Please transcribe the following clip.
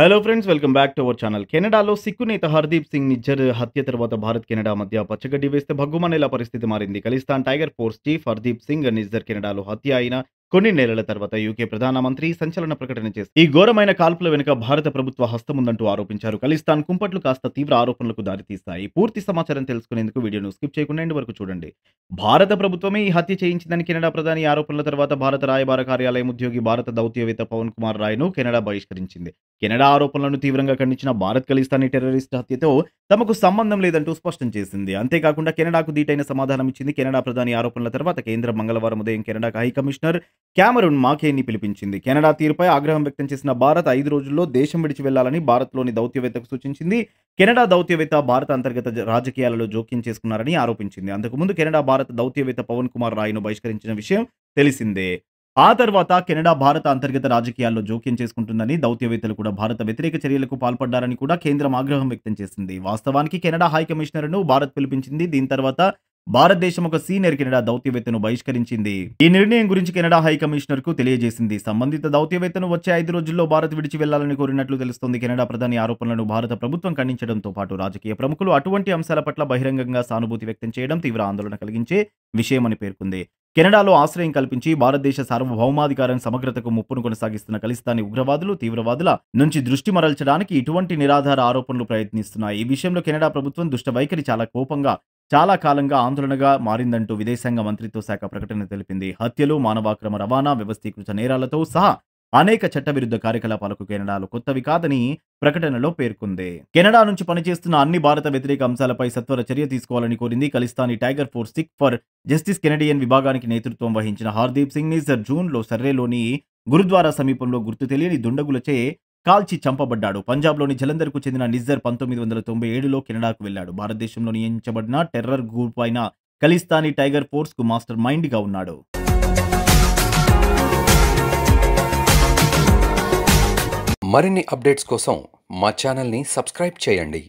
hello friends welcome back to our channel కెనడాలో సిక్కు నేత హర్దీప్ సింగ్ నిజ్జర్ హత్య తర్వాత భారత్ కెనడా మధ్య పచ్చగడ్డి వేస్తే భగ్గుమనేలా పరిస్థితి మారింది Khalistan tiger force chief Hardeep Singh Nijjar కెనడాలో హత్య అయిన కొన్ని నెలల తర్వాత యూకే ప్రధానమంత్రి సంచలన ప్రకటన చేసి ఈ ఘోరమైన కాల్పుల వెనుక భారత ప్రభుత్వ హస్తముందంటూ ఆరోపించారు ఖలిస్తాన్ కుంపట్లు కాస్త తీవ్ర ఆరోపణలకు దారితీస్తాయి పూర్తి సమాచారం తెలుసుకునేందుకు వీడియోను స్కిప్ చేయకుండా వరకు చూడండి భారత ప్రభుత్వమే ఈ హత్య చేయించిందని కెనడా ప్రధాని ఆరోపణల తర్వాత భారత రాయబార కార్యాలయం ఉద్యోగి భారత దౌత్యవేత్త పవన్ కుమార్ రాయ్ను కెనడా బహిష్కరించింది కెనడా ఆరోపణలను తీవ్రంగా ఖండించిన భారత్ ఖలిస్తానీ టెర్రరిస్ట్ హత్యతో తమకు సంబంధం లేదంటూ స్పష్టం చేసింది అంతేకాకుండా కెనడాకు దీటైన సమాధానం ఇచ్చింది కెనడా ప్రధాని ఆరోపణల తర్వాత కేంద్ర మంగళవారం ఉదయం కెనడాకు హై కమిషనర్ క్యామరూన్ మాకేని పిలిపించింది కెనడా తీరుపై ఆగ్రహం వ్యక్తం చేసిన భారత్ ఐదు రోజుల్లో దేశం విడిచి వెళ్లాలని భారత్లోని దౌత్యవేత్తకు సూచించింది కెనడా దౌత్యవేత్త భారత అంతర్గత రాజకీయాలలో జోక్యం చేసుకున్నారని ఆరోపించింది అంతకుముందు కెనడా భారత దౌత్యవేత్త పవన్ కుమార్ రాయ్ను బహిష్కరించిన విషయం తెలిసిందే ఆ తర్వాత కెనడా భారత అంతర్గత రాజకీయాల్లో జోక్యం చేసుకుంటుందని దౌత్యవేత్తలు కూడా భారత వ్యతిరేక చర్యలకు పాల్పడ్డారని కూడా కేంద్రం ఆగ్రహం వ్యక్తం చేసింది వాస్తవానికి కెనడా హై కమిషనర్ను భారత్ పిలిపించింది దీని తర్వాత భారతదేశం ఒక సీనియర్ కెనడా దౌత్యవేత్తను బహిష్కరించింది ఈ నిర్ణయం గురించి కెనడా హై కమిషనర్ కు తెలియజేసింది సంబంధిత దౌత్యవేత్తను వచ్చే ఐదు రోజుల్లో భారత్ విడిచి వెళ్లాలని కోరినట్లు తెలుస్తోంది కెనడా ప్రధాని ఆరోపణలను భారత ప్రభుత్వం ఖండించడంతో పాటు రాజకీయ ప్రముఖులు అటువంటి అంశాల పట్ల బహిరంగంగా సానుభూతి వ్యక్తం చేయడం తీవ్ర ఆందోళన కలిగించే విషయమని పేర్కొంది కెనడాలో ఆశ్రయం కల్పించి భారతదేశ సార్వభౌమాధికారం సమగ్రతకు ముప్పును కొనసాగిస్తున్న కలిస్తాని ఉగ్రవాదులు తీవ్రవాదుల నుంచి దృష్టి మరల్చడానికి ఇటువంటి నిరాధార ఆరోపణలు ప్రయత్నిస్తున్నాయి ఈ విషయంలో కెనడా ప్రభుత్వం దుష్ట వైఖరి చాలా కోపంగా చాలా కాలంగా ఆందోళనగా మారిందంటూ విదేశాంగ మంత్రిత్వ శాఖ ప్రకటన తెలిపింది హత్యలు మానవాక్రమ రవాణా వ్యవస్థీకృత నేరాలతో సహా అనేక చట్టవిరుద్ధ కార్యకలాపాలకు కెనడాలు కొత్తవి కాదని ప్రకటనలో పేర్కొంది కెనడా నుంచి పనిచేస్తున్న అన్ని భారత వ్యతిరేక అంశాలపై సత్వర చర్య తీసుకోవాలని కోరింది Khalistani tiger force Sikh for justice Canadian విభాగానికి నేతృత్వం వహించిన హార్దీప్ సింగ్ జూన్ జూన్లో సర్రేలోని గురుద్వారా సమీపంలో గుర్తు తెలియని దుండగులచే కాల్చి చంపబడ్డాడు పంజాబ్లోని జలంధర్కు చెందిన నిజర్ పంతొమ్మిది వందల తొంభై ఏడులో కెనడాకు వెళ్లాడు భారతదేశంలో నియమించబడిన టెర్రర్ గ్రూప్ అయిన ఖలిస్తానీ టైగర్ ఫోర్స్కు మాస్టర్ మైండ్గా ఉన్నాడు మరిన్ని అప్డేట్స్ కోసం మా ఛానల్ని సబ్స్క్రైబ్ చేయండి